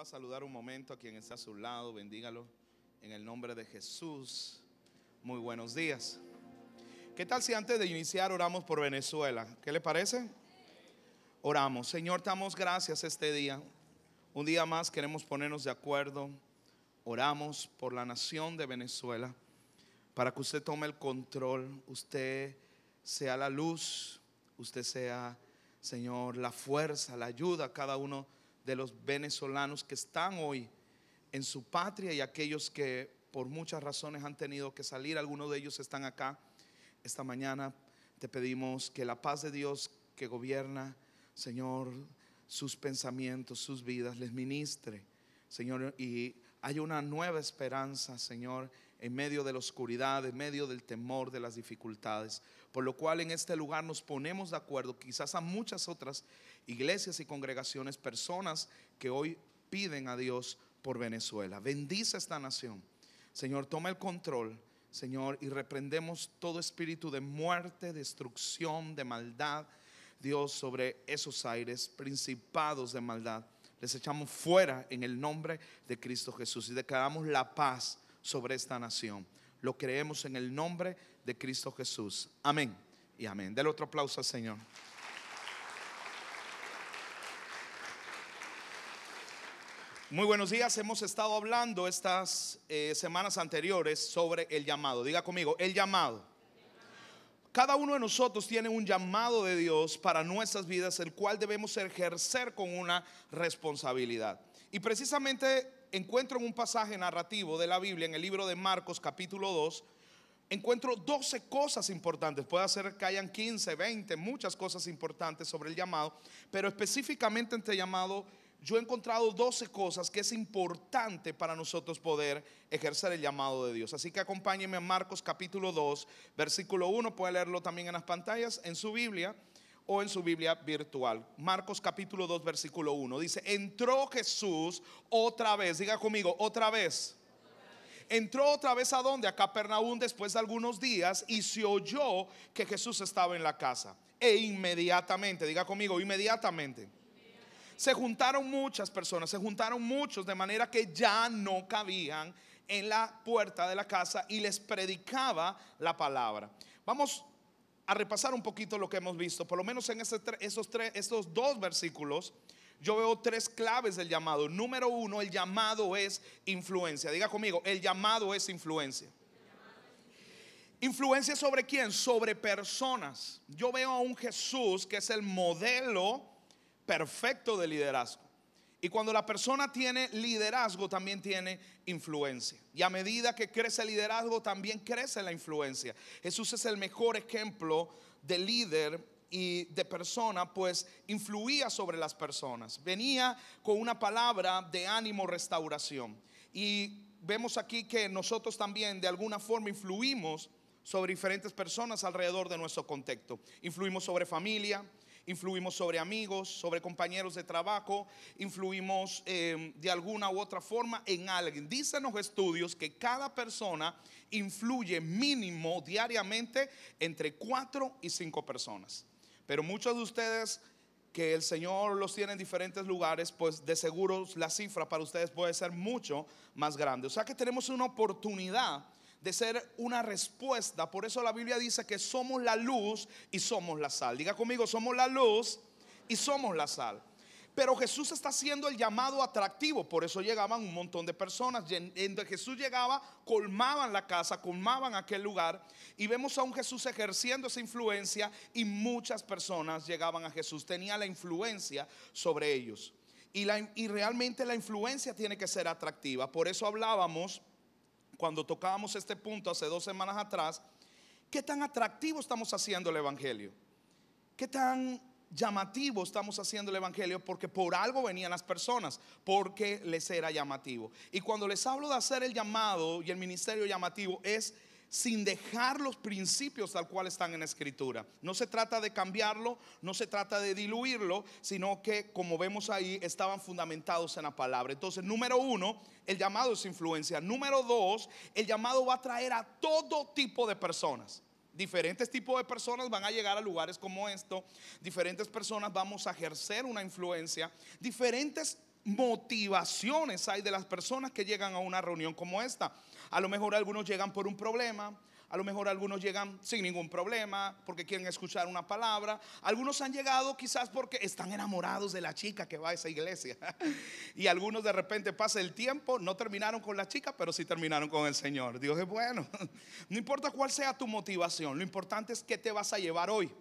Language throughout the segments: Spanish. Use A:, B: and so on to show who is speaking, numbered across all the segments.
A: a saludar un momento a quien está a su lado, bendígalo en el nombre de Jesús. Muy buenos días. ¿Qué tal si antes de iniciar oramos por Venezuela? ¿Qué le parece? Oramos. Señor, damos gracias este día. Un día más queremos ponernos de acuerdo. Oramos por la nación de Venezuela para que usted tome el control, usted sea la luz, usted sea, Señor, la fuerza, la ayuda a cada uno de los venezolanos que están hoy en su patria y aquellos que por muchas razones han tenido que salir. Algunos de ellos están acá esta mañana. Te pedimos que la paz de Dios que gobierna, Señor, sus pensamientos, sus vidas, les ministre, Señor, y hay una nueva esperanza, Señor, en medio de la oscuridad, en medio del temor, de las dificultades. Por lo cual en este lugar nos ponemos de acuerdo, quizás a muchas otras iglesias y congregaciones, personas que hoy piden a Dios por Venezuela. Bendice esta nación. Señor, toma el control, Señor, y reprendemos todo espíritu de muerte, destrucción, de maldad, Dios, sobre esos aires, principados de maldad. Les echamos fuera en el nombre de Cristo Jesús y declaramos la paz sobre esta nación. Lo creemos en el nombre de Cristo Jesús. Amén y amén. Del otro aplauso al Señor. Muy buenos días, hemos estado hablando estas eh, semanas anteriores sobre el llamado. Diga conmigo, el llamado. Cada uno de nosotros tiene un llamado de Dios para nuestras vidas, el cual debemos ejercer con una responsabilidad. Y precisamente encuentro en un pasaje narrativo de la Biblia, en el libro de Marcos capítulo 2, encuentro 12 cosas importantes. Puede ser que hayan 15, 20, muchas cosas importantes sobre el llamado, pero específicamente en este llamado yo he encontrado 12 cosas que es importante para nosotros poder ejercer el llamado de Dios. Así que acompáñenme a Marcos capítulo 2, versículo 1, puede leerlo también en las pantallas, en su Biblia o en su Biblia virtual. Marcos capítulo 2, versículo 1. Dice, entró Jesús otra vez, diga conmigo, otra vez. Entró otra vez a donde? A Capernaum después de algunos días y se oyó que Jesús estaba en la casa. E inmediatamente, diga conmigo, inmediatamente. Se juntaron muchas personas, se juntaron muchos de manera que ya no cabían en la puerta de la casa y les predicaba la palabra. Vamos a repasar un poquito lo que hemos visto. Por lo menos en estos esos, tres, dos versículos, yo veo tres claves del llamado. Número uno, el llamado es influencia. Diga conmigo, el llamado es influencia. Influencia sobre quién? Sobre personas. Yo veo a un Jesús que es el modelo perfecto de liderazgo. Y cuando la persona tiene liderazgo, también tiene influencia. Y a medida que crece el liderazgo, también crece la influencia. Jesús es el mejor ejemplo de líder y de persona, pues influía sobre las personas. Venía con una palabra de ánimo, restauración. Y vemos aquí que nosotros también de alguna forma influimos sobre diferentes personas alrededor de nuestro contexto. Influimos sobre familia, influimos sobre amigos, sobre compañeros de trabajo, influimos eh, de alguna u otra forma en alguien. Dicen los estudios que cada persona influye mínimo diariamente entre cuatro y cinco personas. Pero muchos de ustedes que el Señor los tiene en diferentes lugares, pues de seguro la cifra para ustedes puede ser mucho más grande. O sea que tenemos una oportunidad de ser una respuesta. Por eso la Biblia dice que somos la luz y somos la sal. Diga conmigo, somos la luz y somos la sal. Pero Jesús está haciendo el llamado atractivo, por eso llegaban un montón de personas. Jesús llegaba, colmaban la casa, colmaban aquel lugar y vemos a un Jesús ejerciendo esa influencia y muchas personas llegaban a Jesús, tenía la influencia sobre ellos. Y, la, y realmente la influencia tiene que ser atractiva, por eso hablábamos cuando tocábamos este punto hace dos semanas atrás, ¿qué tan atractivo estamos haciendo el Evangelio? ¿Qué tan llamativo estamos haciendo el Evangelio? Porque por algo venían las personas, porque les era llamativo. Y cuando les hablo de hacer el llamado y el ministerio llamativo, es sin dejar los principios tal cual están en la escritura. No se trata de cambiarlo, no se trata de diluirlo, sino que como vemos ahí estaban fundamentados en la palabra. Entonces, número uno, el llamado es influencia. Número dos, el llamado va a traer a todo tipo de personas. Diferentes tipos de personas van a llegar a lugares como esto. Diferentes personas vamos a ejercer una influencia. Diferentes motivaciones hay de las personas que llegan a una reunión como esta. A lo mejor algunos llegan por un problema, a lo mejor algunos llegan sin ningún problema porque quieren escuchar una palabra. Algunos han llegado quizás porque están enamorados de la chica que va a esa iglesia. y algunos de repente pasa el tiempo, no terminaron con la chica, pero sí terminaron con el Señor. Dios es bueno. no importa cuál sea tu motivación, lo importante es qué te vas a llevar hoy.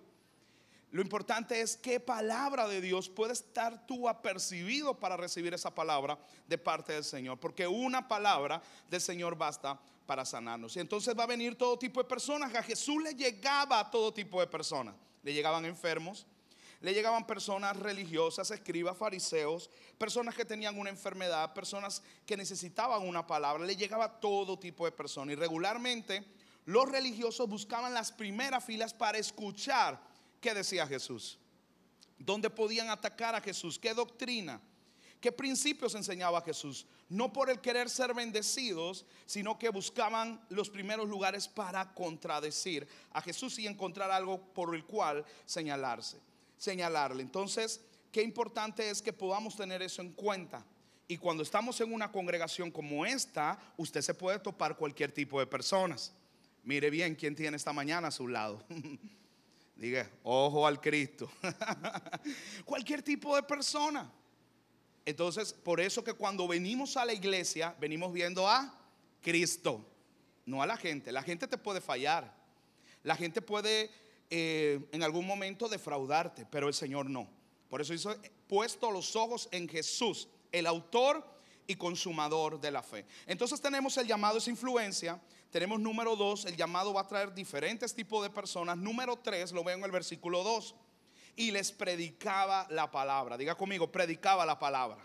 A: Lo importante es qué palabra de Dios puede estar tú apercibido para recibir esa palabra de parte del Señor. Porque una palabra del Señor basta para sanarnos. Y entonces va a venir todo tipo de personas. A Jesús le llegaba a todo tipo de personas. Le llegaban enfermos, le llegaban personas religiosas, escribas, fariseos, personas que tenían una enfermedad, personas que necesitaban una palabra. Le llegaba todo tipo de personas. Y regularmente los religiosos buscaban las primeras filas para escuchar ¿Qué decía Jesús? ¿Dónde podían atacar a Jesús? ¿Qué doctrina? ¿Qué principios enseñaba Jesús? No por el querer ser bendecidos, sino que buscaban los primeros lugares para contradecir a Jesús y encontrar algo por el cual señalarse, señalarle. Entonces, qué importante es que podamos tener eso en cuenta. Y cuando estamos en una congregación como esta, usted se puede topar cualquier tipo de personas. Mire bien quién tiene esta mañana a su lado. Diga, ojo al Cristo. Cualquier tipo de persona. Entonces, por eso que cuando venimos a la iglesia, venimos viendo a Cristo, no a la gente. La gente te puede fallar. La gente puede eh, en algún momento defraudarte, pero el Señor no. Por eso hizo puesto los ojos en Jesús, el autor y consumador de la fe. Entonces tenemos el llamado, es influencia. Tenemos número dos, el llamado va a traer diferentes tipos de personas. Número tres, lo veo en el versículo dos Y les predicaba la palabra. Diga conmigo, predicaba la palabra.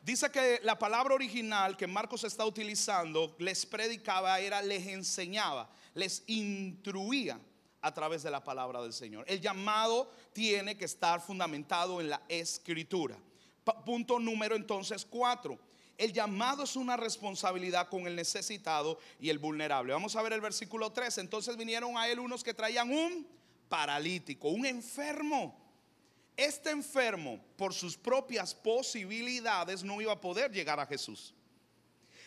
A: Dice que la palabra original que Marcos está utilizando, les predicaba, era les enseñaba, les instruía a través de la palabra del Señor. El llamado tiene que estar fundamentado en la escritura. Punto número entonces cuatro. El llamado es una responsabilidad con el necesitado y el vulnerable. Vamos a ver el versículo 3. Entonces vinieron a él unos que traían un paralítico, un enfermo. Este enfermo, por sus propias posibilidades, no iba a poder llegar a Jesús.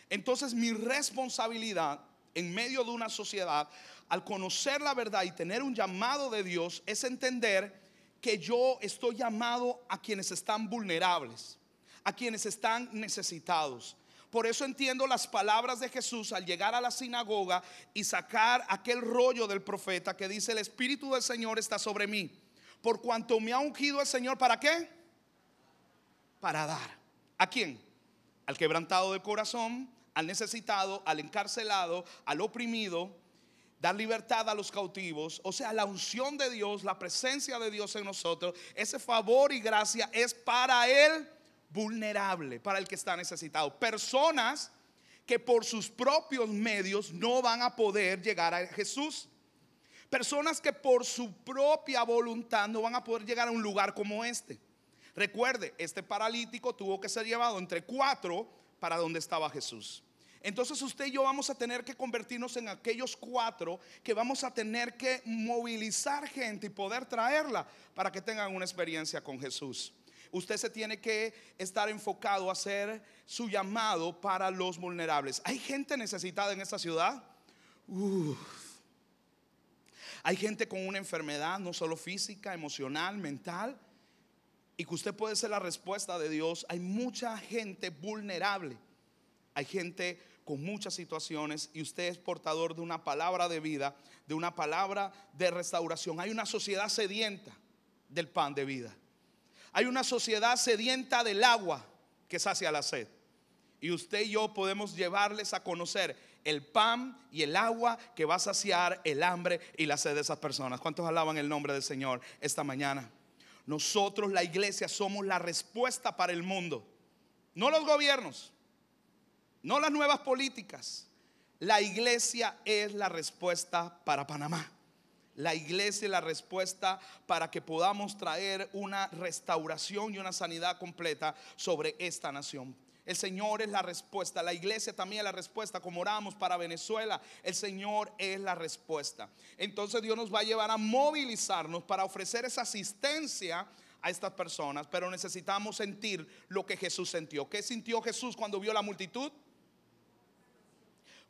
A: Entonces mi responsabilidad en medio de una sociedad, al conocer la verdad y tener un llamado de Dios, es entender que yo estoy llamado a quienes están vulnerables, a quienes están necesitados. Por eso entiendo las palabras de Jesús al llegar a la sinagoga y sacar aquel rollo del profeta que dice, el Espíritu del Señor está sobre mí. Por cuanto me ha ungido el Señor, ¿para qué? Para dar. ¿A quién? Al quebrantado de corazón, al necesitado, al encarcelado, al oprimido dar libertad a los cautivos, o sea, la unción de Dios, la presencia de Dios en nosotros, ese favor y gracia es para el vulnerable, para el que está necesitado. Personas que por sus propios medios no van a poder llegar a Jesús. Personas que por su propia voluntad no van a poder llegar a un lugar como este. Recuerde, este paralítico tuvo que ser llevado entre cuatro para donde estaba Jesús. Entonces usted y yo vamos a tener que convertirnos en aquellos cuatro que vamos a tener que movilizar gente y poder traerla para que tengan una experiencia con Jesús. Usted se tiene que estar enfocado a hacer su llamado para los vulnerables. ¿Hay gente necesitada en esta ciudad? Hay gente con una enfermedad, no solo física, emocional, mental, y que usted puede ser la respuesta de Dios. Hay mucha gente vulnerable hay gente con muchas situaciones y usted es portador de una palabra de vida, de una palabra de restauración. Hay una sociedad sedienta del pan de vida. Hay una sociedad sedienta del agua que sacia la sed. Y usted y yo podemos llevarles a conocer el pan y el agua que va a saciar el hambre y la sed de esas personas. ¿Cuántos alaban el nombre del Señor esta mañana? Nosotros, la iglesia, somos la respuesta para el mundo. No los gobiernos, no las nuevas políticas. La iglesia es la respuesta para Panamá. La iglesia es la respuesta para que podamos traer una restauración y una sanidad completa sobre esta nación. El Señor es la respuesta. La iglesia también es la respuesta. Como oramos para Venezuela, el Señor es la respuesta. Entonces Dios nos va a llevar a movilizarnos para ofrecer esa asistencia a estas personas. Pero necesitamos sentir lo que Jesús sintió. ¿Qué sintió Jesús cuando vio la multitud?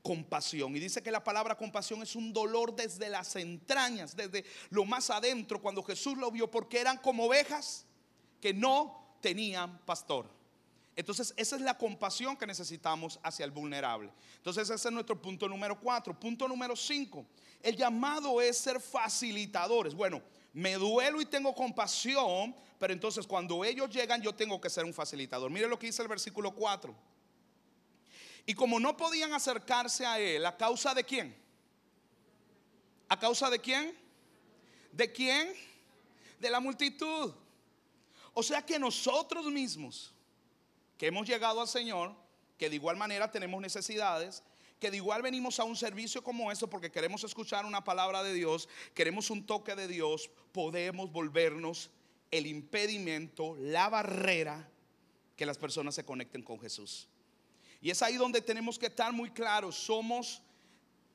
A: compasión. Y dice que la palabra compasión es un dolor desde las entrañas, desde lo más adentro, cuando Jesús lo vio, porque eran como ovejas que no tenían pastor. Entonces, esa es la compasión que necesitamos hacia el vulnerable. Entonces, ese es nuestro punto número cuatro. Punto número cinco. El llamado es ser facilitadores. Bueno, me duelo y tengo compasión, pero entonces cuando ellos llegan yo tengo que ser un facilitador. Mire lo que dice el versículo 4. Y como no podían acercarse a él, ¿a causa de quién? ¿A causa de quién? ¿De quién? De la multitud. O sea que nosotros mismos, que hemos llegado al Señor, que de igual manera tenemos necesidades, que de igual venimos a un servicio como eso porque queremos escuchar una palabra de Dios, queremos un toque de Dios, podemos volvernos el impedimento, la barrera que las personas se conecten con Jesús. Y es ahí donde tenemos que estar muy claros. Somos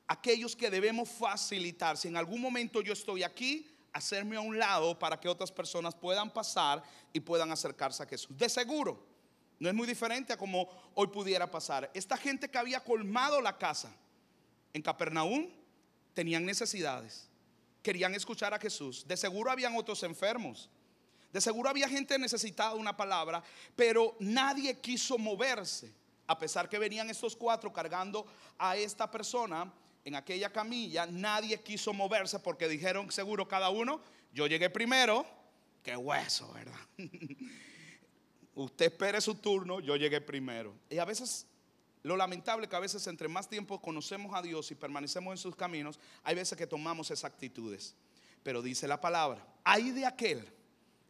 A: aquellos que debemos facilitar. Si en algún momento yo estoy aquí, hacerme a un lado para que otras personas puedan pasar y puedan acercarse a Jesús. De seguro, no es muy diferente a como hoy pudiera pasar. Esta gente que había colmado la casa en Capernaum tenían necesidades, querían escuchar a Jesús. De seguro habían otros enfermos. De seguro había gente necesitada una palabra, pero nadie quiso moverse. A pesar que venían estos cuatro cargando a esta persona en aquella camilla, nadie quiso moverse porque dijeron seguro cada uno, yo llegué primero, qué hueso, ¿verdad? Usted espere su turno, yo llegué primero. Y a veces lo lamentable que a veces entre más tiempo conocemos a Dios y permanecemos en sus caminos, hay veces que tomamos esas actitudes. Pero dice la palabra, hay de aquel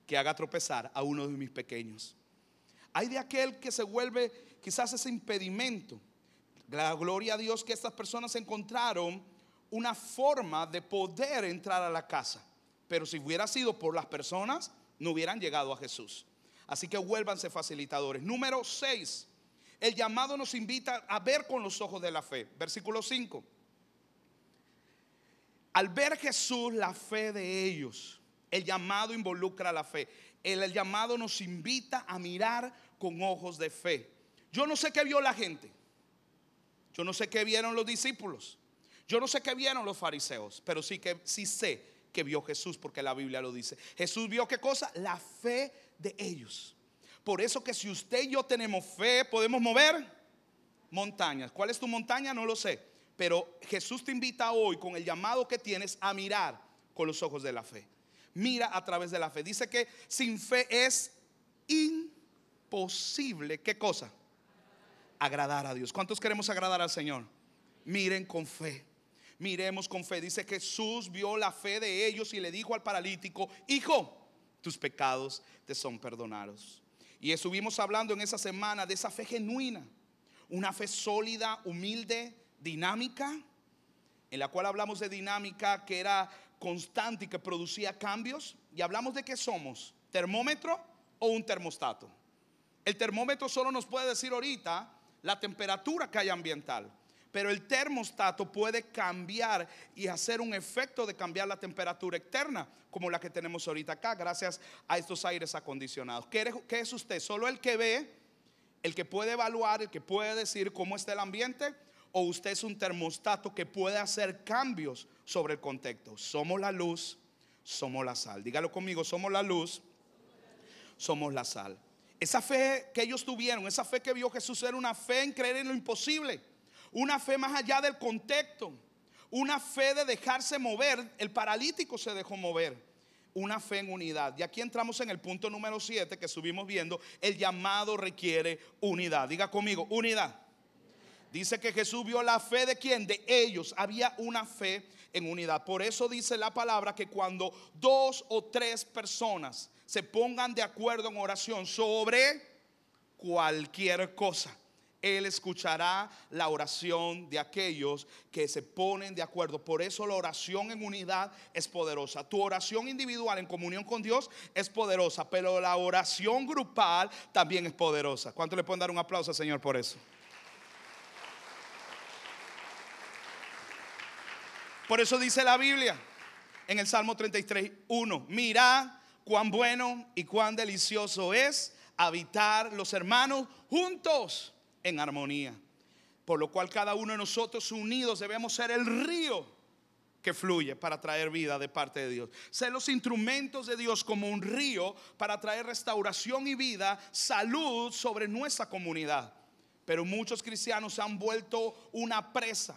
A: que haga tropezar a uno de mis pequeños. Hay de aquel que se vuelve quizás ese impedimento. La gloria a Dios que estas personas encontraron una forma de poder entrar a la casa. Pero si hubiera sido por las personas, no hubieran llegado a Jesús. Así que vuélvanse facilitadores. Número 6. El llamado nos invita a ver con los ojos de la fe. Versículo 5. Al ver Jesús, la fe de ellos. El llamado involucra la fe. el, llamado nos invita a mirar con ojos de fe. Yo no sé qué vio la gente. Yo no sé qué vieron los discípulos. Yo no sé qué vieron los fariseos, pero sí que sí sé que vio Jesús porque la Biblia lo dice. Jesús vio qué cosa? La fe de ellos. Por eso que si usted y yo tenemos fe, podemos mover montañas. ¿Cuál es tu montaña? No lo sé. Pero Jesús te invita hoy con el llamado que tienes a mirar con los ojos de la fe. Mira a través de la fe. Dice que sin fe es imposible. ¿Qué cosa? agradar a Dios. ¿Cuántos queremos agradar al Señor? Miren con fe. Miremos con fe. Dice Jesús vio la fe de ellos y le dijo al paralítico, hijo, tus pecados te son perdonados. Y estuvimos hablando en esa semana de esa fe genuina, una fe sólida, humilde, dinámica, en la cual hablamos de dinámica que era constante y que producía cambios. Y hablamos de qué somos, termómetro o un termostato. El termómetro solo nos puede decir ahorita la temperatura que hay ambiental. Pero el termostato puede cambiar y hacer un efecto de cambiar la temperatura externa, como la que tenemos ahorita acá, gracias a estos aires acondicionados. ¿Qué, es usted? ¿Solo el que ve, el que puede evaluar, el que puede decir cómo está el ambiente? ¿O usted es un termostato que puede hacer cambios sobre el contexto? Somos la luz, somos la sal. Dígalo conmigo, somos la luz, somos la sal. Esa fe que ellos tuvieron, esa fe que vio Jesús era una fe en creer en lo imposible, una fe más allá del contexto, una fe de dejarse mover, el paralítico se dejó mover, una fe en unidad. Y aquí entramos en el punto número 7 que subimos viendo, el llamado requiere unidad. Diga conmigo, unidad. Dice que Jesús vio la fe de quién? De ellos. Había una fe en unidad. Por eso dice la palabra que cuando dos o tres personas se pongan de acuerdo en oración sobre cualquier cosa. Él escuchará la oración de aquellos que se ponen de acuerdo. Por eso la oración en unidad es poderosa. Tu oración individual en comunión con Dios es poderosa, pero la oración grupal también es poderosa. ¿Cuánto le pueden dar un aplauso, Señor, por eso? Por eso dice la Biblia en el Salmo 33, 1, mira cuán bueno y cuán delicioso es habitar los hermanos juntos en armonía. Por lo cual cada uno de nosotros unidos debemos ser el río que fluye para traer vida de parte de Dios. Ser los instrumentos de Dios como un río para traer restauración y vida, salud sobre nuestra comunidad. Pero muchos cristianos se han vuelto una presa,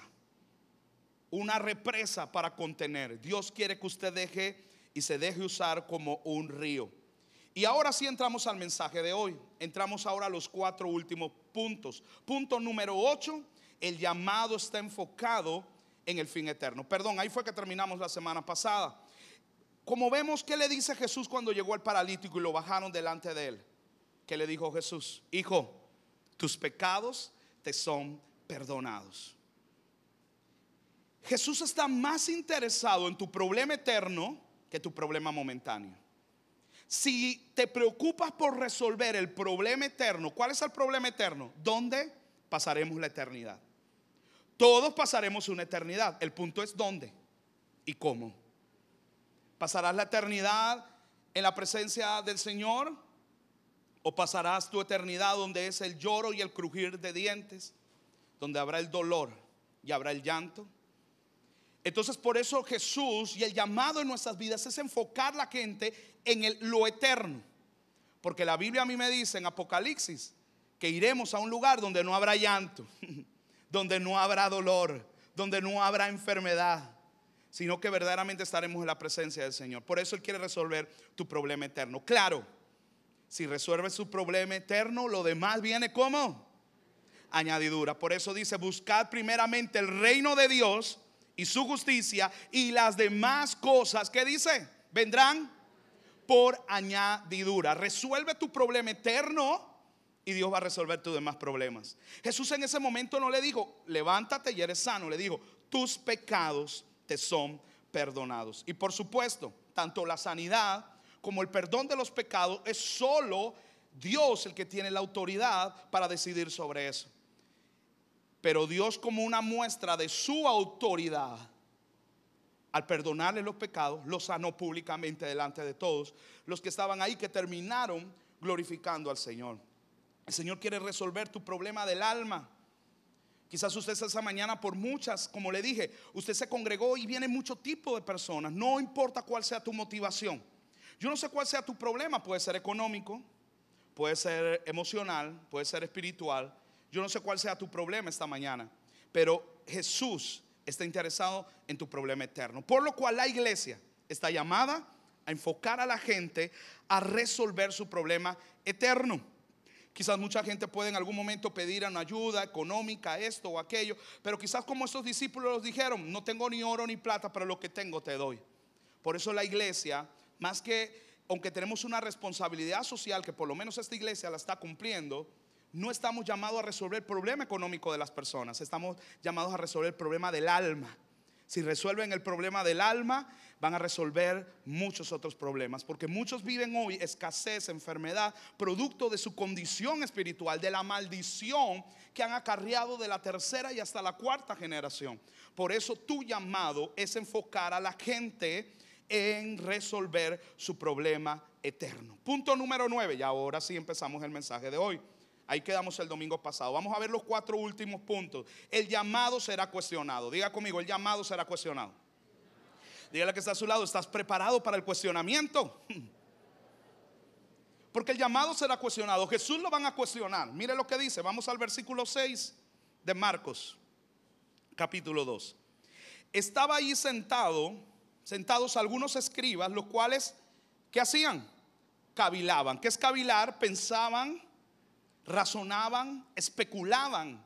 A: una represa para contener. Dios quiere que usted deje y se deje usar como un río. Y ahora sí entramos al mensaje de hoy. Entramos ahora a los cuatro últimos puntos. Punto número ocho el llamado está enfocado en el fin eterno. Perdón, ahí fue que terminamos la semana pasada. Como vemos, ¿qué le dice Jesús cuando llegó el paralítico y lo bajaron delante de él? ¿Qué le dijo Jesús? Hijo, tus pecados te son perdonados. Jesús está más interesado en tu problema eterno que tu problema momentáneo. Si te preocupas por resolver el problema eterno, ¿cuál es el problema eterno? ¿Dónde pasaremos la eternidad? Todos pasaremos una eternidad. El punto es dónde y cómo. ¿Pasarás la eternidad en la presencia del Señor? ¿O pasarás tu eternidad donde es el lloro y el crujir de dientes? Donde habrá el dolor y habrá el llanto entonces por eso Jesús y el llamado en nuestras vidas es enfocar la gente en lo eterno. Porque la Biblia a mí me dice en Apocalipsis que iremos a un lugar donde no habrá llanto, donde no habrá dolor, donde no habrá enfermedad, sino que verdaderamente estaremos en la presencia del Señor. Por eso Él quiere resolver tu problema eterno. Claro, si resuelves su problema eterno, lo demás viene como añadidura. Por eso dice, buscad primeramente el reino de Dios y su justicia y las demás cosas que dice, vendrán por añadidura. Resuelve tu problema eterno y Dios va a resolver tus demás problemas. Jesús en ese momento no le dijo, levántate y eres sano, le dijo, tus pecados te son perdonados. Y por supuesto, tanto la sanidad como el perdón de los pecados es solo Dios el que tiene la autoridad para decidir sobre eso. Pero Dios como una muestra de su autoridad, al perdonarle los pecados, los sanó públicamente delante de todos los que estaban ahí, que terminaron glorificando al Señor. El Señor quiere resolver tu problema del alma. Quizás usted esa mañana por muchas, como le dije, usted se congregó y viene mucho tipo de personas. No importa cuál sea tu motivación. Yo no sé cuál sea tu problema. Puede ser económico, puede ser emocional, puede ser espiritual, yo no sé cuál sea tu problema esta mañana, pero Jesús está interesado en tu problema eterno. Por lo cual la iglesia está llamada a enfocar a la gente a resolver su problema eterno. Quizás mucha gente puede en algún momento pedir una ayuda económica, esto o aquello, pero quizás como estos discípulos los dijeron, no tengo ni oro ni plata, pero lo que tengo te doy. Por eso la iglesia, más que, aunque tenemos una responsabilidad social que por lo menos esta iglesia la está cumpliendo, no estamos llamados a resolver el problema económico de las personas, estamos llamados a resolver el problema del alma. Si resuelven el problema del alma, van a resolver muchos otros problemas, porque muchos viven hoy escasez, enfermedad, producto de su condición espiritual, de la maldición que han acarreado de la tercera y hasta la cuarta generación. Por eso tu llamado es enfocar a la gente en resolver su problema eterno. Punto número nueve, y ahora sí empezamos el mensaje de hoy. Ahí quedamos el domingo pasado. Vamos a ver los cuatro últimos puntos. El llamado será cuestionado. Diga conmigo, el llamado será cuestionado. Dígale que está a su lado, ¿estás preparado para el cuestionamiento? Porque el llamado será cuestionado. Jesús lo van a cuestionar. Mire lo que dice. Vamos al versículo 6 de Marcos, capítulo 2. Estaba ahí sentado, sentados algunos escribas, los cuales, ¿qué hacían? Cavilaban. ¿Qué es cavilar? Pensaban razonaban, especulaban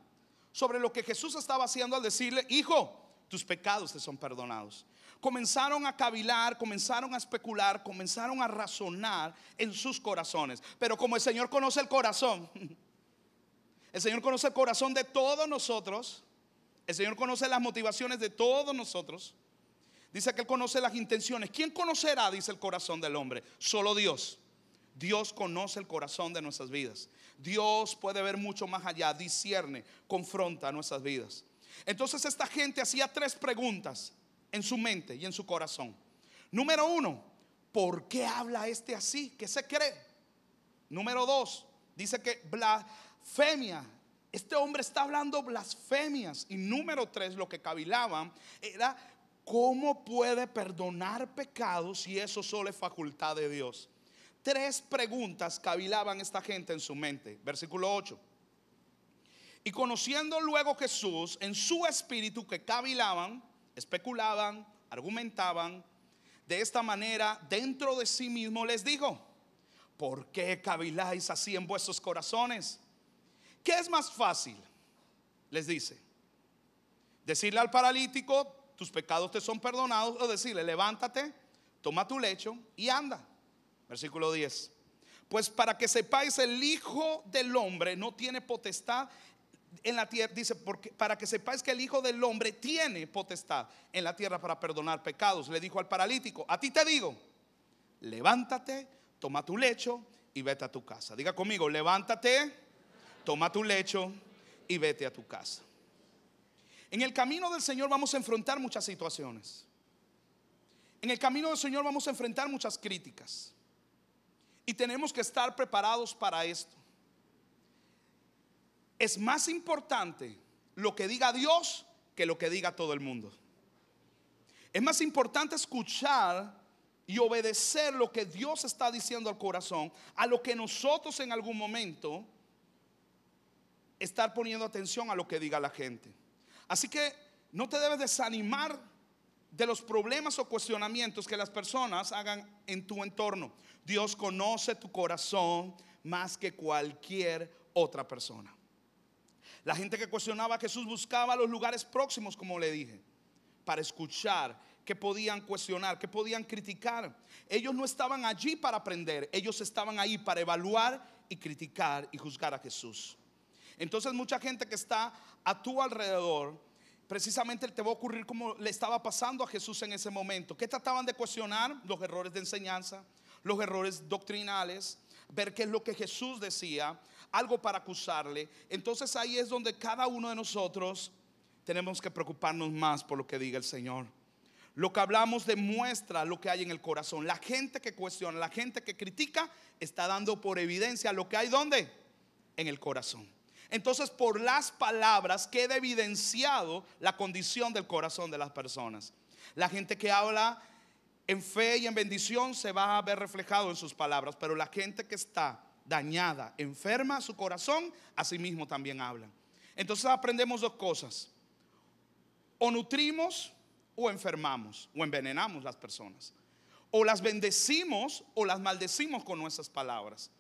A: sobre lo que Jesús estaba haciendo al decirle, hijo, tus pecados te son perdonados. Comenzaron a cavilar, comenzaron a especular, comenzaron a razonar en sus corazones. Pero como el Señor conoce el corazón, el Señor conoce el corazón de todos nosotros, el Señor conoce las motivaciones de todos nosotros. Dice que Él conoce las intenciones. ¿Quién conocerá? Dice el corazón del hombre. Solo Dios. Dios conoce el corazón de nuestras vidas. Dios puede ver mucho más allá, discierne, confronta nuestras vidas. Entonces esta gente hacía tres preguntas en su mente y en su corazón. Número uno, ¿por qué habla este así? ¿Qué se cree? Número dos, dice que blasfemia. Este hombre está hablando blasfemias. Y número tres, lo que cavilaban era, ¿cómo puede perdonar pecados si eso solo es facultad de Dios? tres preguntas cavilaban esta gente en su mente. Versículo 8. Y conociendo luego Jesús en su espíritu que cavilaban, especulaban, argumentaban, de esta manera dentro de sí mismo les dijo, ¿por qué caviláis así en vuestros corazones? ¿Qué es más fácil? Les dice, decirle al paralítico, tus pecados te son perdonados, o decirle, levántate, toma tu lecho y anda. Versículo 10. Pues para que sepáis, el Hijo del Hombre no tiene potestad en la tierra, dice, porque, para que sepáis que el Hijo del Hombre tiene potestad en la tierra para perdonar pecados. Le dijo al paralítico, a ti te digo, levántate, toma tu lecho y vete a tu casa. Diga conmigo, levántate, toma tu lecho y vete a tu casa. En el camino del Señor vamos a enfrentar muchas situaciones. En el camino del Señor vamos a enfrentar muchas críticas. Y tenemos que estar preparados para esto. Es más importante lo que diga Dios que lo que diga todo el mundo. Es más importante escuchar y obedecer lo que Dios está diciendo al corazón, a lo que nosotros en algún momento estar poniendo atención a lo que diga la gente. Así que no te debes desanimar de los problemas o cuestionamientos que las personas hagan en tu entorno. Dios conoce tu corazón más que cualquier otra persona. La gente que cuestionaba a Jesús buscaba los lugares próximos, como le dije, para escuchar que podían cuestionar, que podían criticar. Ellos no estaban allí para aprender, ellos estaban ahí para evaluar y criticar y juzgar a Jesús. Entonces mucha gente que está a tu alrededor Precisamente te va a ocurrir como le estaba pasando a Jesús en ese momento. Que trataban de cuestionar? Los errores de enseñanza, los errores doctrinales, ver qué es lo que Jesús decía, algo para acusarle. Entonces ahí es donde cada uno de nosotros tenemos que preocuparnos más por lo que diga el Señor. Lo que hablamos demuestra lo que hay en el corazón. La gente que cuestiona, la gente que critica, está dando por evidencia lo que hay donde? En el corazón. Entonces por las palabras queda evidenciado la condición del corazón de las personas. La gente que habla en fe y en bendición se va a ver reflejado en sus palabras, pero la gente que está dañada, enferma, su corazón, asimismo mismo también habla. Entonces aprendemos dos cosas. O nutrimos o enfermamos o envenenamos las personas. O las bendecimos o las maldecimos con nuestras palabras.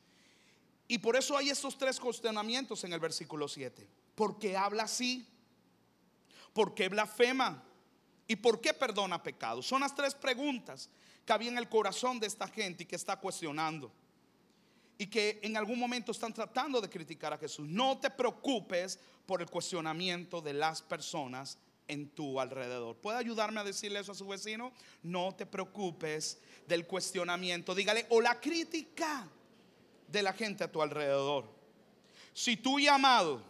A: Y por eso hay estos tres cuestionamientos en el versículo 7. ¿Por qué habla así, ¿Por qué blasfema y por qué perdona pecados. Son las tres preguntas que había en el corazón de esta gente y que está cuestionando. Y que en algún momento están tratando de criticar a Jesús. No te preocupes por el cuestionamiento de las personas en tu alrededor. ¿Puede ayudarme a decirle eso a su vecino? No te preocupes del cuestionamiento. Dígale, o la crítica de la gente a tu alrededor. Si tu llamado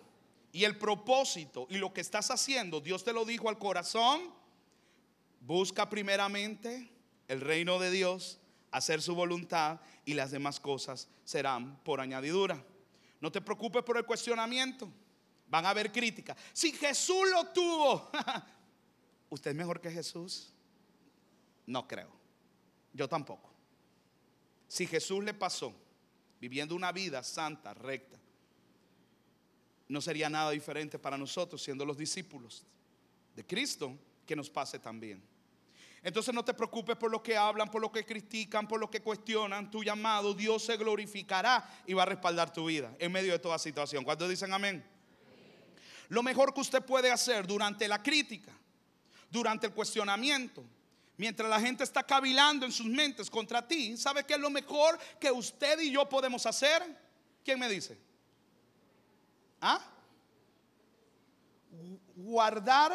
A: y el propósito y lo que estás haciendo, Dios te lo dijo al corazón, busca primeramente el reino de Dios, hacer su voluntad y las demás cosas serán por añadidura. No te preocupes por el cuestionamiento. Van a haber críticas. Si Jesús lo tuvo, ¿usted es mejor que Jesús? No creo. Yo tampoco. Si Jesús le pasó viviendo una vida santa, recta, no sería nada diferente para nosotros siendo los discípulos de Cristo que nos pase también. Entonces no te preocupes por lo que hablan, por lo que critican, por lo que cuestionan tu llamado. Dios se glorificará y va a respaldar tu vida en medio de toda situación. ¿Cuántos dicen amén? Lo mejor que usted puede hacer durante la crítica, durante el cuestionamiento, Mientras la gente está cavilando en sus mentes contra ti, ¿sabe qué es lo mejor que usted y yo podemos hacer? ¿Quién me dice? ¿Ah? Guardar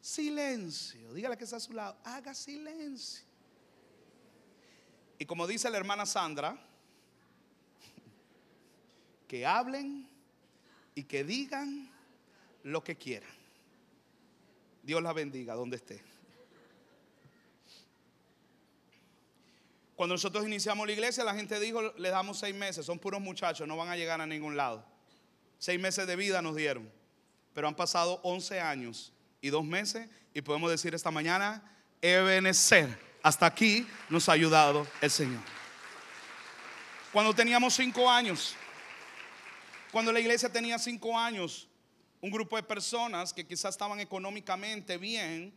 A: silencio. Dígale que está a su lado. Haga silencio. Y como dice la hermana Sandra, que hablen y que digan lo que quieran. Dios la bendiga donde esté. Cuando nosotros iniciamos la iglesia, la gente dijo, le damos seis meses, son puros muchachos, no van a llegar a ningún lado. Seis meses de vida nos dieron, pero han pasado 11 años y dos meses y podemos decir esta mañana, Ebenezer, hasta aquí nos ha ayudado el Señor. Cuando teníamos cinco años, cuando la iglesia tenía cinco años, un grupo de personas que quizás estaban económicamente bien,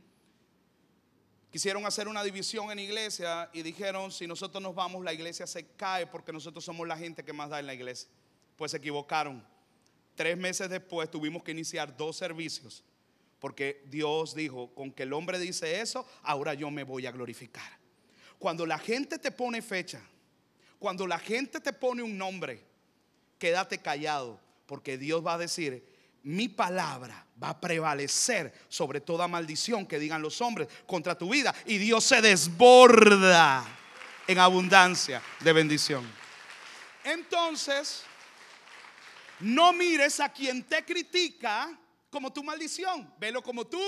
A: Quisieron hacer una división en iglesia y dijeron, si nosotros nos vamos, la iglesia se cae porque nosotros somos la gente que más da en la iglesia. Pues se equivocaron. Tres meses después tuvimos que iniciar dos servicios porque Dios dijo, con que el hombre dice eso, ahora yo me voy a glorificar. Cuando la gente te pone fecha, cuando la gente te pone un nombre, quédate callado porque Dios va a decir, mi palabra va a prevalecer sobre toda maldición que digan los hombres contra tu vida. Y Dios se desborda en abundancia de bendición. Entonces, no mires a quien te critica como tu maldición, velo como tu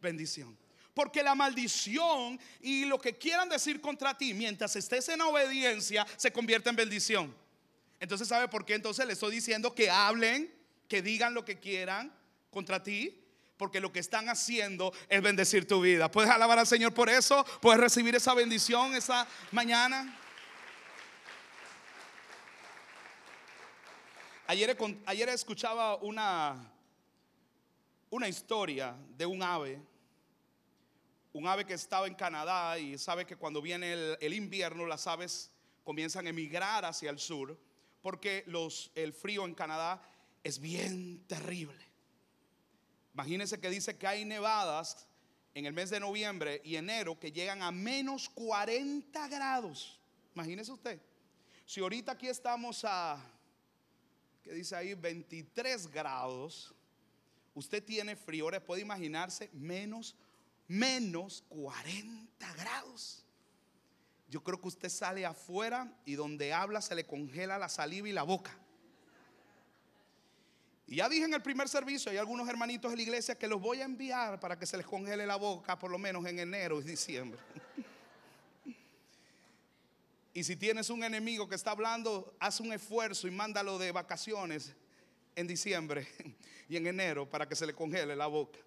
A: bendición. Porque la maldición y lo que quieran decir contra ti, mientras estés en obediencia, se convierte en bendición. Entonces, ¿sabe por qué? Entonces le estoy diciendo que hablen que digan lo que quieran contra ti, porque lo que están haciendo es bendecir tu vida. ¿Puedes alabar al Señor por eso? ¿Puedes recibir esa bendición esa mañana? Ayer, escuchaba una, una historia de un ave, un ave que estaba en Canadá y sabe que cuando viene el, invierno las aves comienzan a emigrar hacia el sur porque el frío en Canadá es bien terrible. Imagínense que dice que hay nevadas en el mes de noviembre y enero que llegan a menos 40 grados. Imagínese usted. Si ahorita aquí estamos a, que dice ahí, 23 grados, usted tiene frío, puede imaginarse menos, menos 40 grados. Yo creo que usted sale afuera y donde habla se le congela la saliva y la boca. Y ya dije en el primer servicio, hay algunos hermanitos de la iglesia que los voy a enviar para que se les congele la boca por lo menos en enero y diciembre. y si tienes un enemigo que está hablando, haz un esfuerzo y mándalo de vacaciones en diciembre y en enero para que se le congele la boca.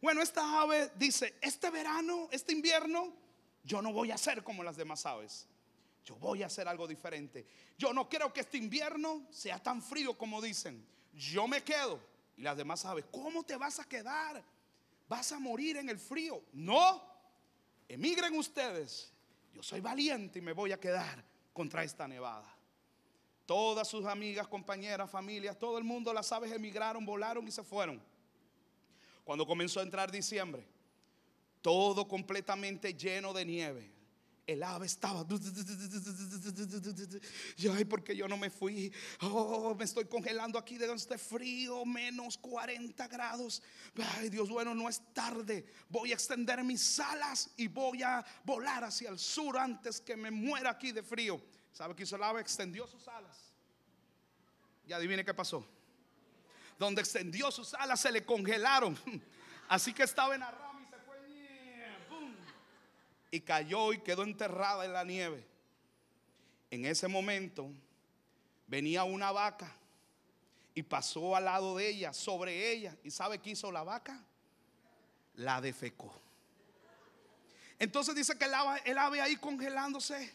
A: Bueno, esta ave dice, este verano, este invierno, yo no voy a ser como las demás aves. Yo voy a hacer algo diferente. Yo no quiero que este invierno sea tan frío como dicen yo me quedo. Y las demás aves, ¿cómo te vas a quedar? Vas a morir en el frío. No, emigren ustedes. Yo soy valiente y me voy a quedar contra esta nevada. Todas sus amigas, compañeras, familias, todo el mundo, las aves emigraron, volaron y se fueron. Cuando comenzó a entrar diciembre, todo completamente lleno de nieve. El ave estaba. Ay, porque yo no me fui. Oh, me estoy congelando aquí de este frío, menos 40 grados. Ay, Dios bueno, no es tarde. Voy a extender mis alas y voy a volar hacia el sur antes que me muera aquí de frío. ¿Sabe que hizo el ave? Extendió sus alas. Y adivine qué pasó. Donde extendió sus alas se le congelaron. Así que estaba en y cayó y quedó enterrada en la nieve. En ese momento venía una vaca y pasó al lado de ella, sobre ella. ¿Y sabe qué hizo la vaca? La defecó. Entonces dice que el ave, ahí congelándose,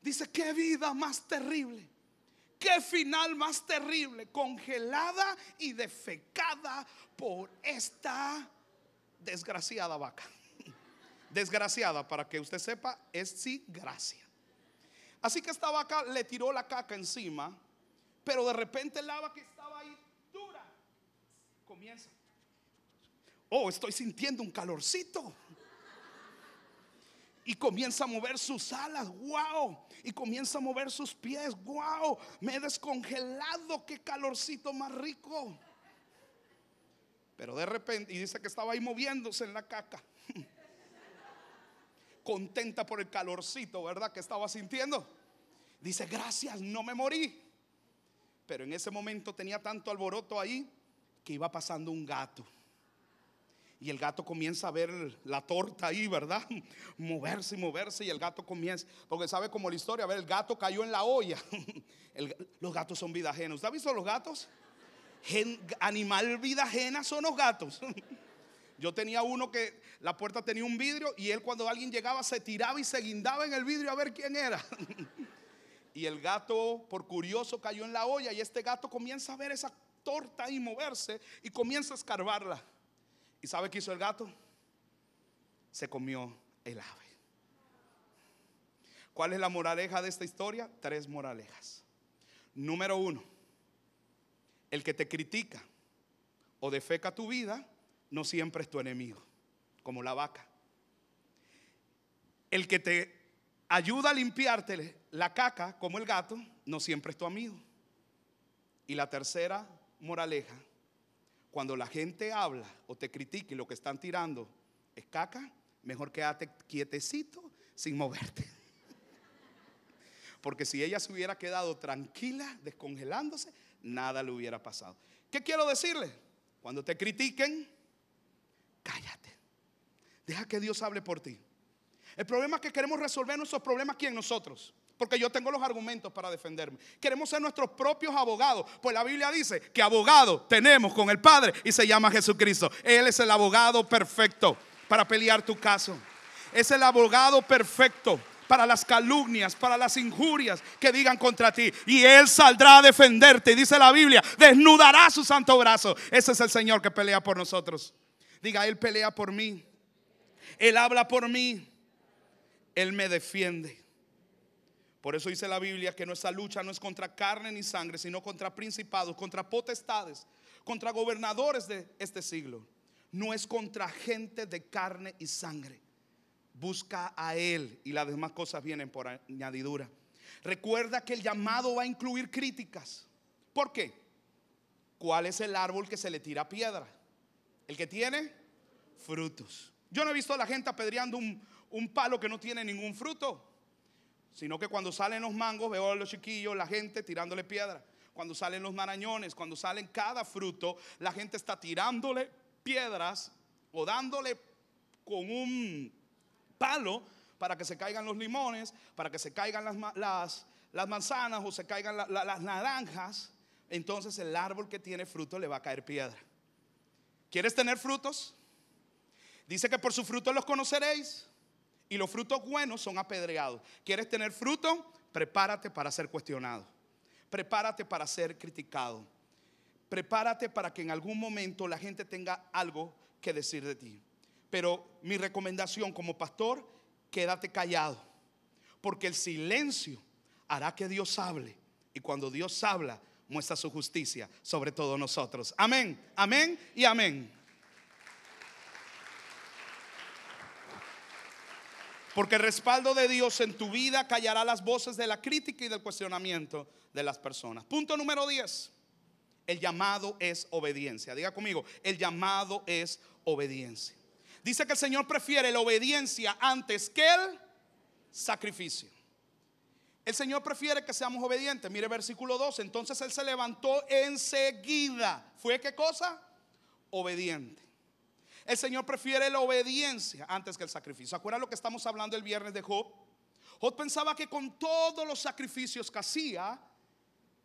A: dice, qué vida más terrible. Qué final más terrible, congelada y defecada por esta desgraciada vaca. Desgraciada, para que usted sepa, es sí gracia. Así que esta vaca le tiró la caca encima, pero de repente el vaca que estaba ahí dura comienza. Oh, estoy sintiendo un calorcito. Y comienza a mover sus alas, wow. Y comienza a mover sus pies, wow. Me he descongelado, qué calorcito más rico. Pero de repente, y dice que estaba ahí moviéndose en la caca. contenta por el calorcito, ¿verdad? Que estaba sintiendo. Dice, gracias, no me morí. Pero en ese momento tenía tanto alboroto ahí que iba pasando un gato. Y el gato comienza a ver la torta ahí, ¿verdad? Moverse y moverse. Y el gato comienza. Porque sabe como la historia. A ver, el gato cayó en la olla. los gatos son vida ajena. ¿Usted ha visto los gatos? animal vida ajena son los gatos. Yo tenía uno que la puerta tenía un vidrio y él cuando alguien llegaba se tiraba y se guindaba en el vidrio a ver quién era. y el gato, por curioso, cayó en la olla y este gato comienza a ver esa torta y moverse y comienza a escarbarla. ¿Y sabe qué hizo el gato? Se comió el ave. ¿Cuál es la moraleja de esta historia? Tres moralejas. Número uno, el que te critica o defeca tu vida, no siempre es tu enemigo, como la vaca. El que te ayuda a limpiarte la caca, como el gato, no siempre es tu amigo. Y la tercera moraleja, cuando la gente habla o te critique lo que están tirando es caca, mejor quédate quietecito sin moverte. Porque si ella se hubiera quedado tranquila, descongelándose, nada le hubiera pasado. ¿Qué quiero decirle? Cuando te critiquen, Cállate. Deja que Dios hable por ti. El problema es que queremos resolver nuestros problemas aquí en nosotros. Porque yo tengo los argumentos para defenderme. Queremos ser nuestros propios abogados. Pues la Biblia dice que abogado tenemos con el Padre y se llama Jesucristo. Él es el abogado perfecto para pelear tu caso. Es el abogado perfecto para las calumnias, para las injurias que digan contra ti. Y Él saldrá a defenderte. Dice la Biblia, desnudará su santo brazo. Ese es el Señor que pelea por nosotros. Diga, Él pelea por mí. Él habla por mí. Él me defiende. Por eso dice la Biblia que nuestra lucha no es contra carne ni sangre, sino contra principados, contra potestades, contra gobernadores de este siglo. No es contra gente de carne y sangre. Busca a Él y las demás cosas vienen por añadidura. Recuerda que el llamado va a incluir críticas. ¿Por qué? ¿Cuál es el árbol que se le tira piedra? El que tiene frutos. Yo no he visto a la gente apedreando un, palo que no tiene ningún fruto, sino que cuando salen los mangos veo a los chiquillos, la gente tirándole piedra. Cuando salen los marañones, cuando salen cada fruto, la gente está tirándole piedras o dándole con un palo para que se caigan los limones, para que se caigan las, las, manzanas o se caigan las naranjas. Entonces el árbol que tiene fruto le va a caer piedra. ¿Quieres tener frutos? Dice que por sus frutos los conoceréis. Y los frutos buenos son apedreados. ¿Quieres tener fruto? Prepárate para ser cuestionado. Prepárate para ser criticado. Prepárate para que en algún momento la gente tenga algo que decir de ti. Pero mi recomendación como pastor, quédate callado. Porque el silencio hará que Dios hable. Y cuando Dios habla, muestra su justicia sobre todos nosotros. Amén, amén y amén. Porque el respaldo de Dios en tu vida callará las voces de la crítica y del cuestionamiento de las personas. Punto número 10. El llamado es obediencia. Diga conmigo, el llamado es obediencia. Dice que el Señor prefiere la obediencia antes que el sacrificio. El Señor prefiere que seamos obedientes. Mire versículo 2. Entonces Él se levantó enseguida. ¿Fue qué cosa? Obediente. El Señor prefiere la obediencia antes que el sacrificio. ¿Acuerdan lo que estamos hablando el viernes de Job? Job pensaba que con todos los sacrificios que hacía,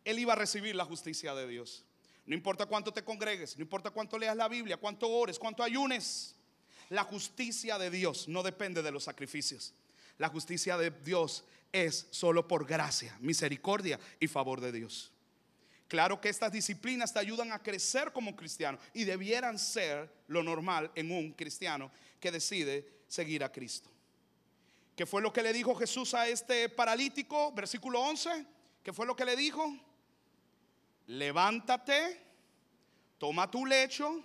A: él iba a recibir la justicia de Dios. No importa cuánto te congregues, no importa cuánto leas la Biblia, cuánto ores, cuánto ayunes, la justicia de Dios no depende de los sacrificios. La justicia de Dios es solo por gracia, misericordia y favor de Dios. Claro que estas disciplinas te ayudan a crecer como cristiano y debieran ser lo normal en un cristiano que decide seguir a Cristo. ¿Qué fue lo que le dijo Jesús a este paralítico? Versículo 11. ¿Qué fue lo que le dijo? Levántate, toma tu lecho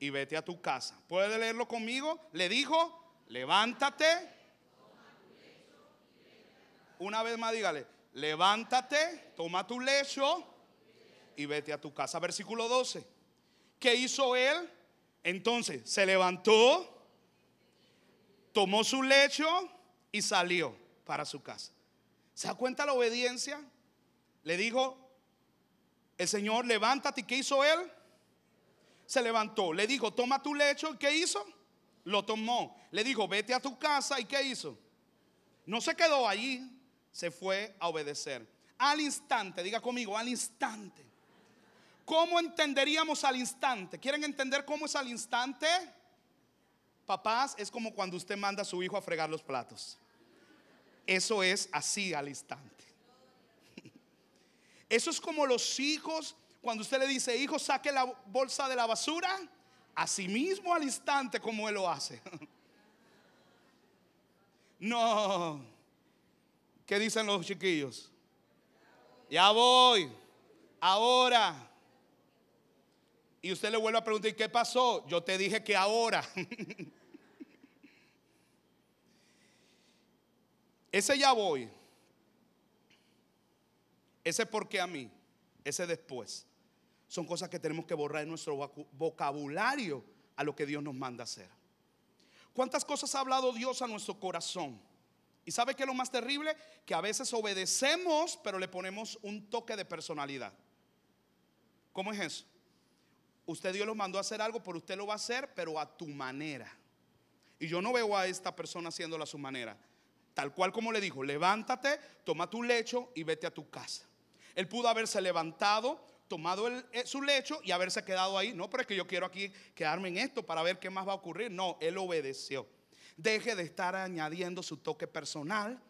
A: y vete a tu casa. ¿Puede leerlo conmigo? Le dijo, levántate, una vez más, dígale, levántate, toma tu lecho y vete a tu casa. Versículo 12. ¿Qué hizo él? Entonces se levantó, tomó su lecho y salió para su casa. ¿Se da cuenta la obediencia? Le dijo el Señor, levántate. qué hizo él? Se levantó. Le dijo, toma tu lecho. ¿Y qué hizo? Lo tomó. Le dijo, vete a tu casa. ¿Y qué hizo? No se quedó allí se fue a obedecer. Al instante, diga conmigo, al instante. ¿Cómo entenderíamos al instante? ¿Quieren entender cómo es al instante? Papás, es como cuando usted manda a su hijo a fregar los platos. Eso es así al instante. Eso es como los hijos, cuando usted le dice, hijo, saque la bolsa de la basura, así mismo al instante como él lo hace. No. ¿Qué dicen los chiquillos? Ya voy, ahora. Y usted le vuelve a preguntar, ¿y qué pasó? Yo te dije que ahora. ese ya voy. Ese porque a mí. Ese después. Son cosas que tenemos que borrar en nuestro vocabulario a lo que Dios nos manda hacer. ¿Cuántas cosas ha hablado Dios a nuestro corazón? ¿Y sabe qué es lo más terrible? Que a veces obedecemos, pero le ponemos un toque de personalidad. ¿Cómo es eso? Usted Dios lo mandó a hacer algo, por usted lo va a hacer, pero a tu manera. Y yo no veo a esta persona haciéndolo a su manera. Tal cual como le dijo, levántate, toma tu lecho y vete a tu casa. Él pudo haberse levantado, tomado eh, su lecho y haberse quedado ahí. No, pero que yo quiero aquí quedarme en esto para ver qué más va a ocurrir. No, él obedeció. Deje de estar añadiendo su toque personal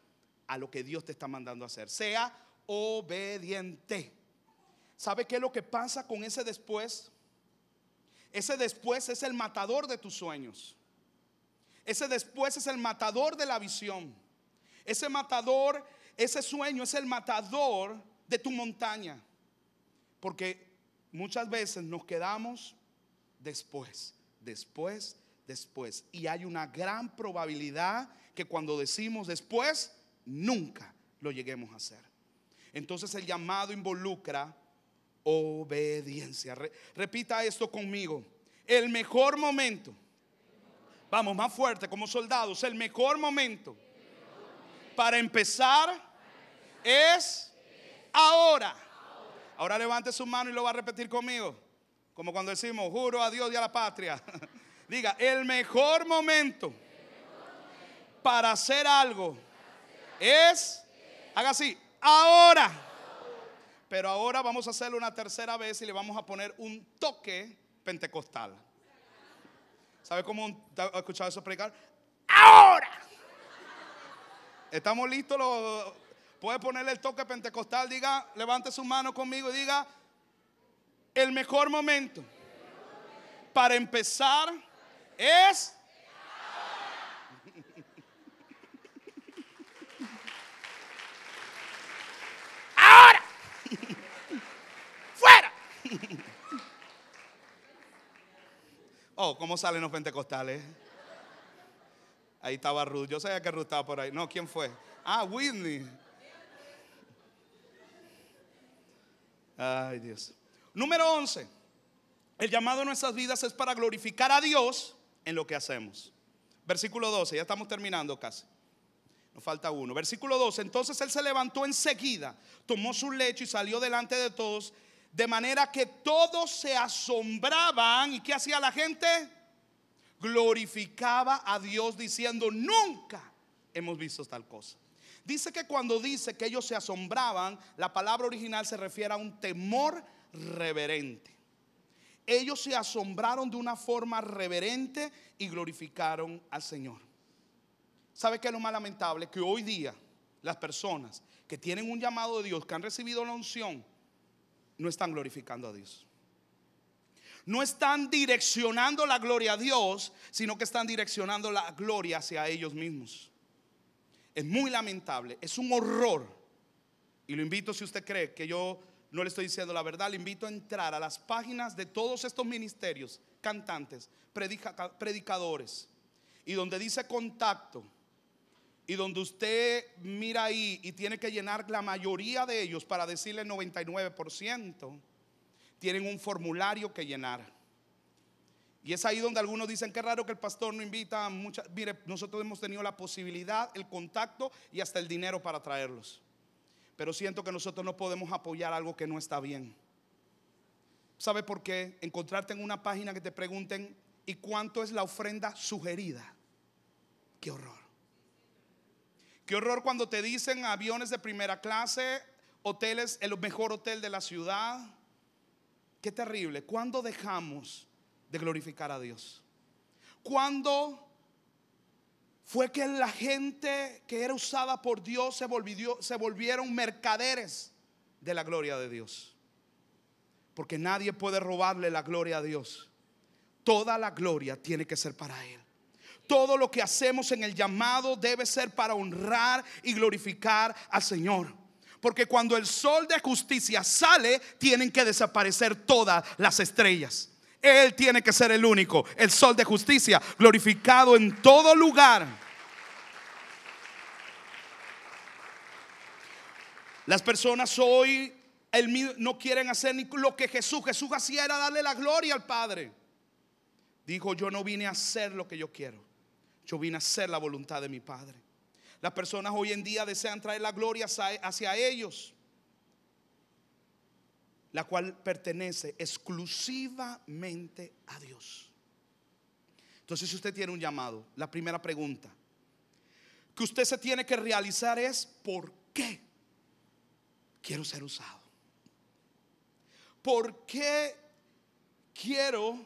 A: a lo que Dios te está mandando a hacer. Sea obediente. ¿Sabe qué es lo que pasa con ese después? Ese después es el matador de tus sueños. Ese después es el matador de la visión. Ese matador, ese sueño es el matador de tu montaña. Porque muchas veces nos quedamos después, después, después. Y hay una gran probabilidad que cuando decimos después, nunca lo lleguemos a hacer. Entonces el llamado involucra obediencia. repita esto conmigo. El mejor momento. Vamos más fuerte como soldados. El mejor momento para empezar es ahora. Ahora levante su mano y lo va a repetir conmigo. Como cuando decimos, juro a Dios y a la patria. Diga, el mejor momento para hacer algo es, haga así, ahora. Pero ahora vamos a hacerlo una tercera vez y le vamos a poner un toque pentecostal. ¿Sabe cómo ha escuchado eso predicar? Ahora. ¿Estamos listos? puede ponerle el toque pentecostal. Diga, levante su mano conmigo y diga, el mejor momento para empezar es... Ahora. Fuera. Oh, ¿cómo salen los pentecostales? Ahí estaba Ruth. Yo sabía que Ruth estaba por ahí. No, ¿quién fue? Ah, Whitney. Ay, Dios. Número 11. El llamado a nuestras vidas es para glorificar a Dios en lo que hacemos. Versículo 12, ya estamos terminando casi. Nos falta uno. Versículo 12, entonces él se levantó enseguida, tomó su lecho y salió delante de todos, de manera que todos se asombraban. ¿Y qué hacía la gente? Glorificaba a Dios diciendo, nunca hemos visto tal cosa. Dice que cuando dice que ellos se asombraban, la palabra original se refiere a un temor reverente ellos se asombraron de una forma reverente y glorificaron al Señor. ¿Sabe qué es lo más lamentable? Que hoy día las personas que tienen un llamado de Dios, que han recibido la unción, no están glorificando a Dios. No están direccionando la gloria a Dios, sino que están direccionando la gloria hacia ellos mismos. Es muy lamentable, es un horror. Y lo invito si usted cree que yo no le estoy diciendo la verdad, le invito a entrar a las páginas de todos estos ministerios, cantantes, predicadores, y donde dice contacto, y donde usted mira ahí y tiene que llenar la mayoría de ellos para decirle 99%, tienen un formulario que llenar. Y es ahí donde algunos dicen que raro que el pastor no invita a muchas. Mire, nosotros hemos tenido la posibilidad, el contacto y hasta el dinero para traerlos pero siento que nosotros no podemos apoyar algo que no está bien. ¿Sabe por qué? Encontrarte en una página que te pregunten, ¿y cuánto es la ofrenda sugerida? Qué horror. Qué horror cuando te dicen aviones de primera clase, hoteles, el mejor hotel de la ciudad. Qué terrible. ¿Cuándo dejamos de glorificar a Dios? ¿Cuándo fue que la gente que era usada por Dios se, volvió, se volvieron mercaderes de la gloria de Dios. Porque nadie puede robarle la gloria a Dios. Toda la gloria tiene que ser para Él. Todo lo que hacemos en el llamado debe ser para honrar y glorificar al Señor. Porque cuando el sol de justicia sale, tienen que desaparecer todas las estrellas. Él tiene que ser el único, el sol de justicia, glorificado en todo lugar. Las personas hoy el, no quieren hacer ni lo que Jesús. Jesús hacía era darle la gloria al Padre. Dijo, yo no vine a hacer lo que yo quiero. Yo vine a hacer la voluntad de mi Padre. Las personas hoy en día desean traer la gloria hacia ellos la cual pertenece exclusivamente a Dios. Entonces, si usted tiene un llamado, la primera pregunta que usted se tiene que realizar es, ¿por qué quiero ser usado? ¿Por qué quiero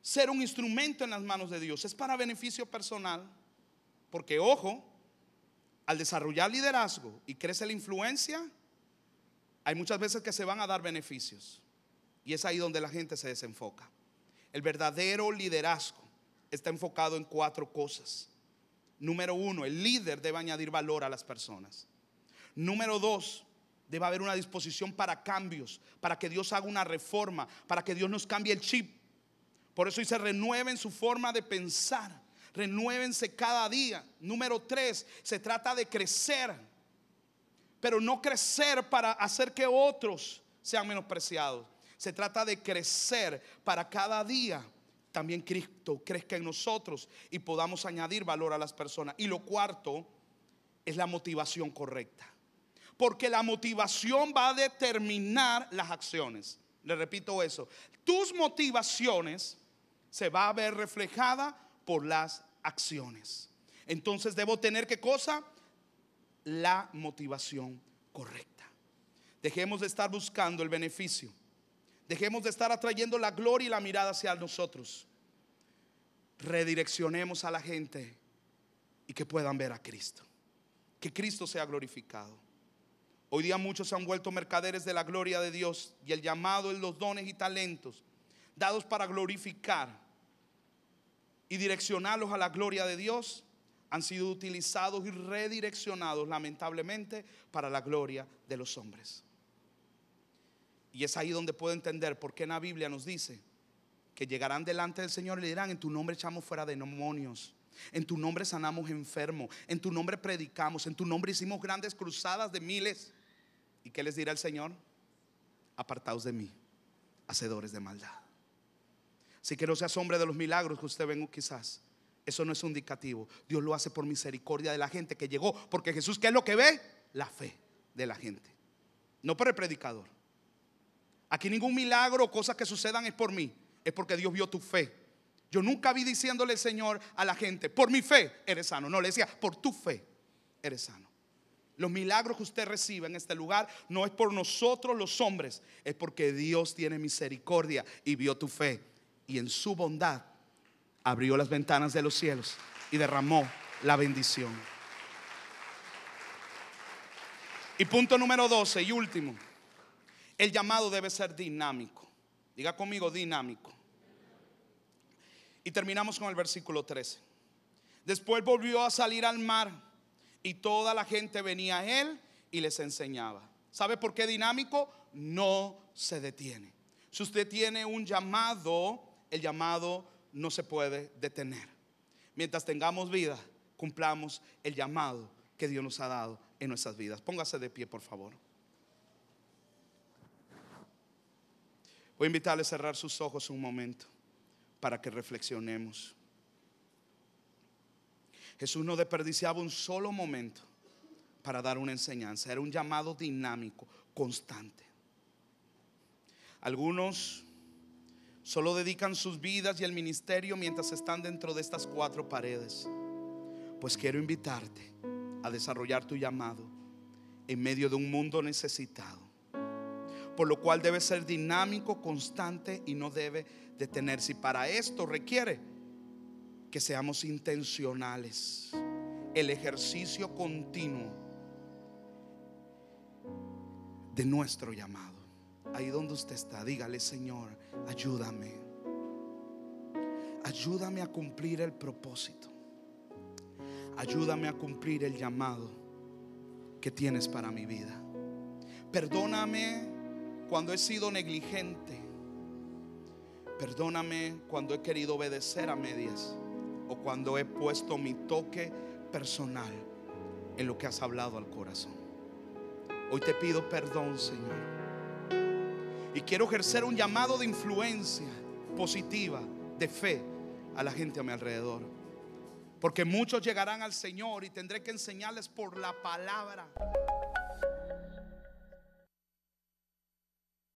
A: ser un instrumento en las manos de Dios? Es para beneficio personal, porque ojo, al desarrollar liderazgo y crece la influencia, hay muchas veces que se van a dar beneficios y es ahí donde la gente se desenfoca. El verdadero liderazgo está enfocado en cuatro cosas. Número uno, el líder debe añadir valor a las personas. Número dos, debe haber una disposición para cambios, para que Dios haga una reforma, para que Dios nos cambie el chip. Por eso dice, renueven su forma de pensar, renuévense cada día. Número tres, se trata de crecer pero no crecer para hacer que otros sean menospreciados. Se trata de crecer para cada día también Cristo crezca en nosotros y podamos añadir valor a las personas. Y lo cuarto es la motivación correcta. Porque la motivación va a determinar las acciones. Le repito eso. Tus motivaciones se va a ver reflejada por las acciones. Entonces debo tener qué cosa? la motivación correcta. Dejemos de estar buscando el beneficio. Dejemos de estar atrayendo la gloria y la mirada hacia nosotros. Redireccionemos a la gente y que puedan ver a Cristo. Que Cristo sea glorificado. Hoy día muchos se han vuelto mercaderes de la gloria de Dios y el llamado en los dones y talentos dados para glorificar y direccionarlos a la gloria de Dios han sido utilizados y redireccionados lamentablemente para la gloria de los hombres. Y es ahí donde puedo entender por qué en la Biblia nos dice que llegarán delante del Señor y le dirán, en tu nombre echamos fuera demonios, en tu nombre sanamos enfermos, en tu nombre predicamos, en tu nombre hicimos grandes cruzadas de miles. ¿Y qué les dirá el Señor? Apartaos de mí, hacedores de maldad. Así que no seas hombre de los milagros que usted ven quizás eso no es un indicativo. Dios lo hace por misericordia de la gente que llegó. Porque Jesús, ¿qué es lo que ve? La fe de la gente. No por el predicador. Aquí ningún milagro o cosas que sucedan es por mí. Es porque Dios vio tu fe. Yo nunca vi diciéndole el Señor a la gente, por mi fe eres sano. No, le decía, por tu fe eres sano. Los milagros que usted recibe en este lugar no es por nosotros los hombres, es porque Dios tiene misericordia y vio tu fe. Y en su bondad abrió las ventanas de los cielos y derramó la bendición. Y punto número 12 y último, el llamado debe ser dinámico. Diga conmigo, dinámico. Y terminamos con el versículo 13. Después volvió a salir al mar y toda la gente venía a él y les enseñaba. ¿Sabe por qué dinámico? No se detiene. Si usted tiene un llamado, el llamado no se puede detener. Mientras tengamos vida, cumplamos el llamado que Dios nos ha dado en nuestras vidas. Póngase de pie, por favor. Voy a invitarles a cerrar sus ojos un momento para que reflexionemos. Jesús no desperdiciaba un solo momento para dar una enseñanza. Era un llamado dinámico, constante. Algunos Solo dedican sus vidas y el ministerio mientras están dentro de estas cuatro paredes. Pues quiero invitarte a desarrollar tu llamado en medio de un mundo necesitado. Por lo cual debe ser dinámico, constante y no debe detenerse. Y para esto requiere que seamos intencionales. El ejercicio continuo de nuestro llamado. Ahí donde usted está, dígale, Señor, ayúdame. Ayúdame a cumplir el propósito. Ayúdame a cumplir el llamado que tienes para mi vida. Perdóname cuando he sido negligente. Perdóname cuando he querido obedecer a medias o cuando he puesto mi toque personal en lo que has hablado al corazón. Hoy te pido perdón, Señor. Y quiero ejercer un llamado de influencia positiva, de fe, a la gente a mi alrededor. Porque muchos llegarán al Señor y tendré que enseñarles por la palabra.